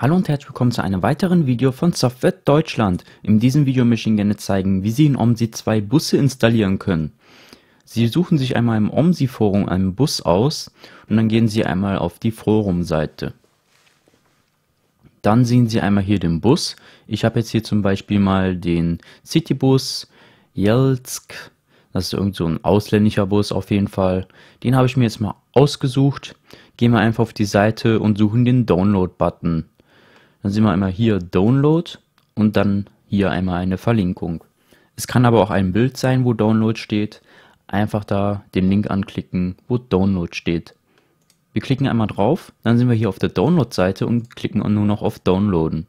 Hallo und herzlich willkommen zu einem weiteren Video von Software Deutschland. In diesem Video möchte ich Ihnen gerne zeigen, wie Sie in OMSI 2 Busse installieren können. Sie suchen sich einmal im OMSI Forum einen Bus aus und dann gehen Sie einmal auf die Forum-Seite. Dann sehen Sie einmal hier den Bus. Ich habe jetzt hier zum Beispiel mal den Citybus Jelsk. Das ist irgend so ein ausländischer Bus auf jeden Fall. Den habe ich mir jetzt mal ausgesucht. Gehen wir einfach auf die Seite und suchen den Download-Button. Dann sehen wir einmal hier Download und dann hier einmal eine Verlinkung. Es kann aber auch ein Bild sein, wo Download steht. Einfach da den Link anklicken, wo Download steht. Wir klicken einmal drauf, dann sind wir hier auf der Download-Seite und klicken nur noch auf Downloaden.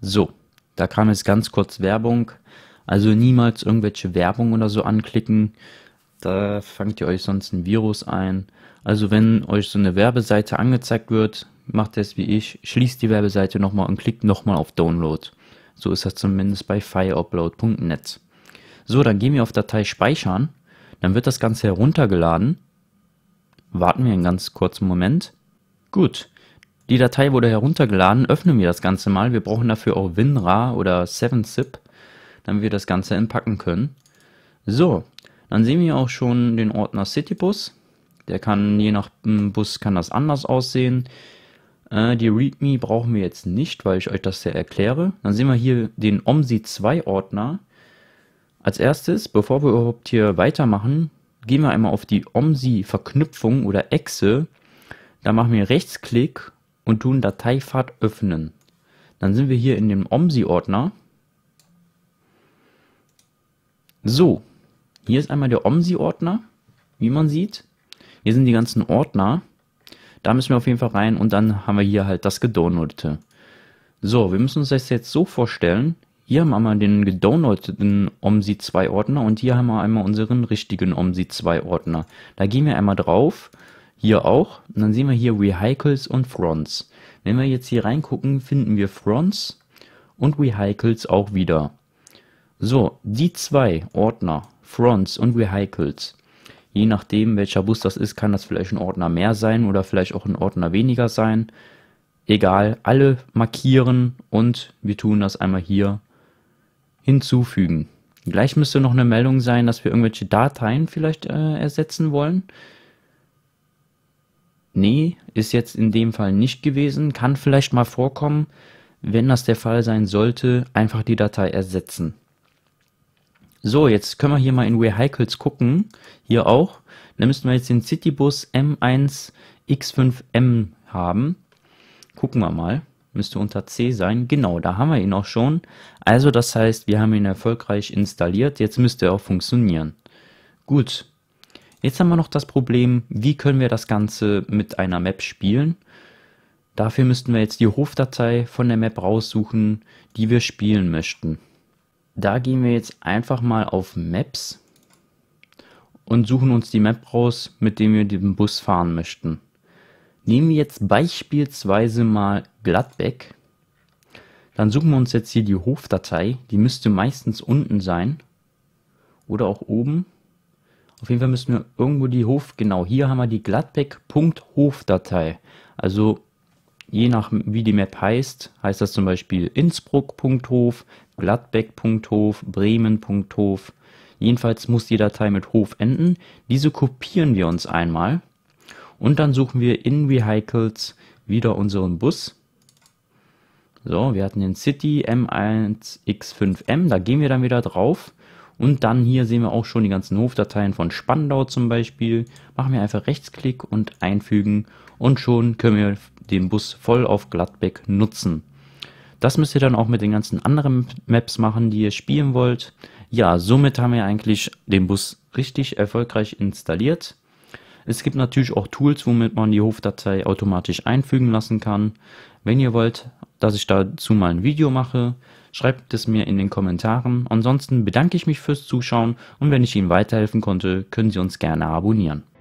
So, da kam jetzt ganz kurz Werbung. Also niemals irgendwelche Werbung oder so anklicken. Da fangt ihr euch sonst ein Virus ein. Also wenn euch so eine Werbeseite angezeigt wird, macht es wie ich, schließt die Werbeseite nochmal und klickt nochmal auf Download. So ist das zumindest bei fireupload.net. So, dann gehen wir auf Datei speichern. Dann wird das Ganze heruntergeladen. Warten wir einen ganz kurzen Moment. Gut, die Datei wurde heruntergeladen. Öffnen wir das Ganze mal. Wir brauchen dafür auch WinRAR oder 7-Zip, damit wir das Ganze entpacken können. So, dann sehen wir auch schon den Ordner Citybus. Der kann, je nach hm, Bus kann das anders aussehen. Äh, die README brauchen wir jetzt nicht, weil ich euch das ja erkläre. Dann sehen wir hier den OMSI 2 Ordner. Als erstes, bevor wir überhaupt hier weitermachen, gehen wir einmal auf die OMSI-Verknüpfung oder Echse. Da machen wir Rechtsklick und tun Dateifahrt öffnen. Dann sind wir hier in dem OMSI-Ordner. So, hier ist einmal der OMSI-Ordner, wie man sieht. Hier sind die ganzen Ordner. Da müssen wir auf jeden Fall rein und dann haben wir hier halt das Gedownloadete. So, wir müssen uns das jetzt so vorstellen. Hier haben wir einmal den gedownloadeten OMSI 2 Ordner und hier haben wir einmal unseren richtigen OMSI 2 Ordner. Da gehen wir einmal drauf, hier auch, und dann sehen wir hier Vehicles und Fronts. Wenn wir jetzt hier reingucken, finden wir Fronts und Vehicles auch wieder. So, die zwei Ordner, Fronts und Vehicles, je nachdem welcher Bus das ist, kann das vielleicht ein Ordner mehr sein oder vielleicht auch ein Ordner weniger sein. Egal, alle markieren und wir tun das einmal hier hinzufügen. Gleich müsste noch eine Meldung sein, dass wir irgendwelche Dateien vielleicht äh, ersetzen wollen. Nee, ist jetzt in dem Fall nicht gewesen. Kann vielleicht mal vorkommen, wenn das der Fall sein sollte, einfach die Datei ersetzen. So, jetzt können wir hier mal in Vehicles gucken. Hier auch. Da müssten wir jetzt den Citybus M1 X5M haben. Gucken wir mal. Müsste unter C sein. Genau, da haben wir ihn auch schon. Also das heißt, wir haben ihn erfolgreich installiert. Jetzt müsste er auch funktionieren. Gut. Jetzt haben wir noch das Problem, wie können wir das Ganze mit einer Map spielen. Dafür müssten wir jetzt die Hofdatei von der Map raussuchen, die wir spielen möchten. Da gehen wir jetzt einfach mal auf Maps und suchen uns die Map raus, mit dem wir den Bus fahren möchten. Nehmen wir jetzt beispielsweise mal Gladbeck. Dann suchen wir uns jetzt hier die Hofdatei. Die müsste meistens unten sein. Oder auch oben. Auf jeden Fall müssen wir irgendwo die Hof... Genau, hier haben wir die Gladbeck.hofdatei. Also je nach wie die Map heißt, heißt das zum Beispiel Innsbruck.hof, Gladbeck.hof, Bremen.hof. Jedenfalls muss die Datei mit Hof enden. Diese kopieren wir uns einmal und dann suchen wir in Vehicles wieder unseren Bus. So, wir hatten den City M1X5M, da gehen wir dann wieder drauf. Und dann hier sehen wir auch schon die ganzen Hofdateien von Spandau zum Beispiel. Machen wir einfach Rechtsklick und einfügen und schon können wir den Bus voll auf Gladbeck nutzen. Das müsst ihr dann auch mit den ganzen anderen Maps machen, die ihr spielen wollt. Ja, somit haben wir eigentlich den Bus richtig erfolgreich installiert. Es gibt natürlich auch Tools, womit man die Hofdatei automatisch einfügen lassen kann. Wenn ihr wollt, dass ich dazu mal ein Video mache, schreibt es mir in den Kommentaren. Ansonsten bedanke ich mich fürs Zuschauen und wenn ich Ihnen weiterhelfen konnte, können Sie uns gerne abonnieren.